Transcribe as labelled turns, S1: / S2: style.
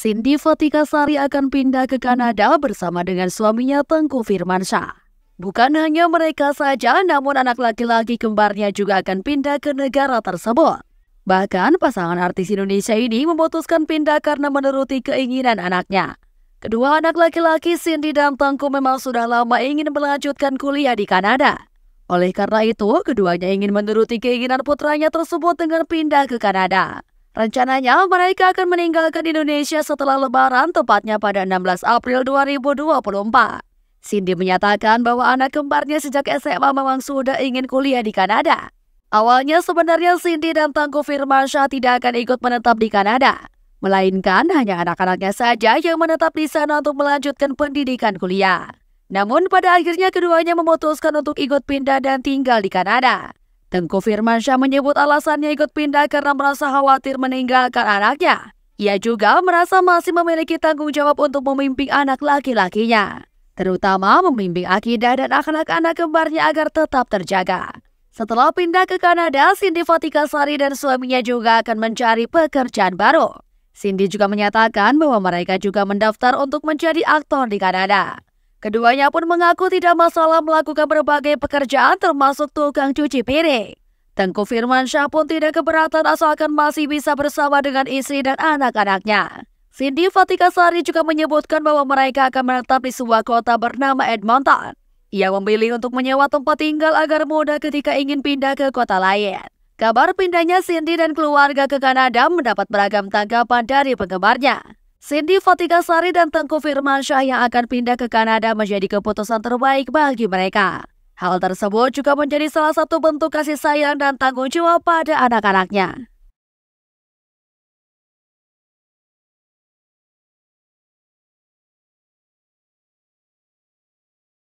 S1: Cindy Fatika Sari akan pindah ke Kanada bersama dengan suaminya Tengku Firmansyah. Bukan hanya mereka saja, namun anak laki-laki kembarnya juga akan pindah ke negara tersebut. Bahkan pasangan artis Indonesia ini memutuskan pindah karena menuruti keinginan anaknya. Kedua anak laki-laki Cindy dan Tengku memang sudah lama ingin melanjutkan kuliah di Kanada. Oleh karena itu, keduanya ingin menuruti keinginan putranya tersebut dengan pindah ke Kanada. Rencananya mereka akan meninggalkan Indonesia setelah lebaran tepatnya pada 16 April 2024. Cindy menyatakan bahwa anak kembarnya sejak SMA memang sudah ingin kuliah di Kanada. Awalnya sebenarnya Cindy dan Tangku Firmansyah tidak akan ikut menetap di Kanada. Melainkan hanya anak-anaknya saja yang menetap di sana untuk melanjutkan pendidikan kuliah. Namun pada akhirnya keduanya memutuskan untuk ikut pindah dan tinggal di Kanada. Tengku Firmansyah menyebut alasannya ikut pindah karena merasa khawatir meninggalkan anaknya. Ia juga merasa masih memiliki tanggung jawab untuk memimpin anak laki-lakinya, terutama memimpin Akidah dan anak-anak kembarnya agar tetap terjaga. Setelah pindah ke Kanada, Cindy Fatika Sari dan suaminya juga akan mencari pekerjaan baru. Cindy juga menyatakan bahwa mereka juga mendaftar untuk menjadi aktor di Kanada. Keduanya pun mengaku tidak masalah melakukan berbagai pekerjaan termasuk tukang cuci piring. Tengku Firman Firmansyah pun tidak keberatan asalkan masih bisa bersama dengan istri dan anak-anaknya. Cindy Fatika Sari juga menyebutkan bahwa mereka akan menetap di sebuah kota bernama Edmonton. Ia memilih untuk menyewa tempat tinggal agar mudah ketika ingin pindah ke kota lain. Kabar pindahnya Cindy dan keluarga ke Kanada mendapat beragam tanggapan dari penggemarnya. Cindy Fatika Sari dan Tengku Firmansyah yang akan pindah ke Kanada menjadi keputusan terbaik bagi mereka. Hal tersebut juga menjadi salah satu bentuk kasih sayang dan tanggung jawab pada anak-anaknya.